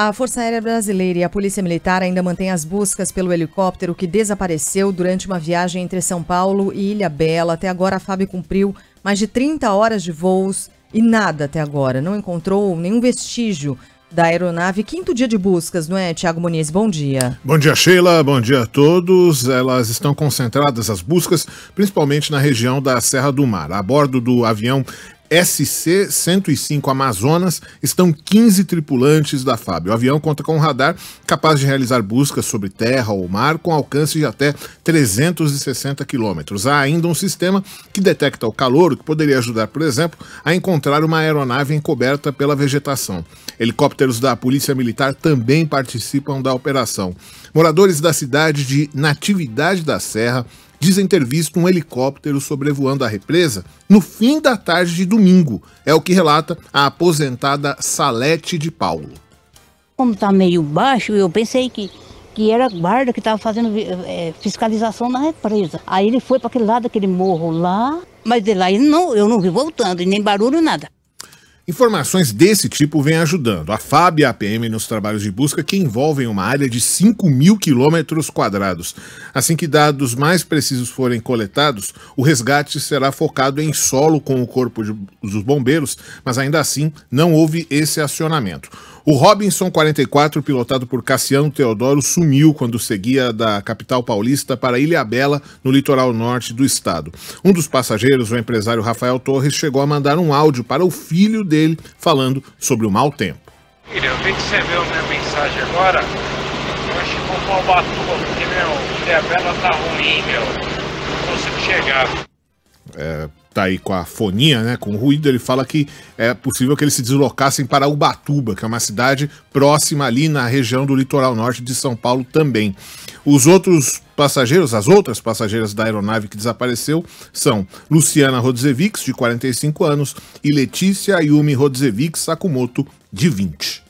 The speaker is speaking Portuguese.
A Força Aérea Brasileira e a Polícia Militar ainda mantêm as buscas pelo helicóptero que desapareceu durante uma viagem entre São Paulo e Ilha Bela. Até agora, a FAB cumpriu mais de 30 horas de voos e nada até agora. Não encontrou nenhum vestígio da aeronave. Quinto dia de buscas, não é, Tiago Muniz? Bom dia. Bom dia, Sheila. Bom dia a todos. Elas estão concentradas, as buscas, principalmente na região da Serra do Mar. A bordo do avião SC-105 Amazonas estão 15 tripulantes da FAB. O avião conta com um radar capaz de realizar buscas sobre terra ou mar com alcance de até 360 quilômetros. Há ainda um sistema que detecta o calor, o que poderia ajudar, por exemplo, a encontrar uma aeronave encoberta pela vegetação. Helicópteros da Polícia Militar também participam da operação. Moradores da cidade de Natividade da Serra dizem ter visto um helicóptero sobrevoando a represa no fim da tarde de domingo. É o que relata a aposentada Salete de Paulo. Como está meio baixo, eu pensei que, que era guarda que estava fazendo é, fiscalização na represa. Aí ele foi para aquele lado, aquele morro lá, mas de lá ele não, eu não vi voltando, nem barulho, nada. Informações desse tipo vêm ajudando a FAB e a APM nos trabalhos de busca que envolvem uma área de 5 mil quilômetros quadrados. Assim que dados mais precisos forem coletados, o resgate será focado em solo com o corpo de, dos bombeiros, mas ainda assim não houve esse acionamento. O Robinson 44, pilotado por Cassiano Teodoro, sumiu quando seguia da capital paulista para Ilha Bela, no litoral norte do estado. Um dos passageiros, o empresário Rafael Torres, chegou a mandar um áudio para o filho dele falando sobre o mau tempo. Filho, eu vi que você viu minha mensagem agora. que vou batu, porque, meu, Ilha Bela tá ruim, meu. Não consigo chegar. É, tá aí com a fonia, né, com o ruído, ele fala que é possível que eles se deslocassem para Ubatuba, que é uma cidade próxima ali na região do litoral norte de São Paulo também. Os outros passageiros, as outras passageiras da aeronave que desapareceu são Luciana Rodzevics, de 45 anos, e Letícia Ayumi Rodzevics Sakumoto, de 20.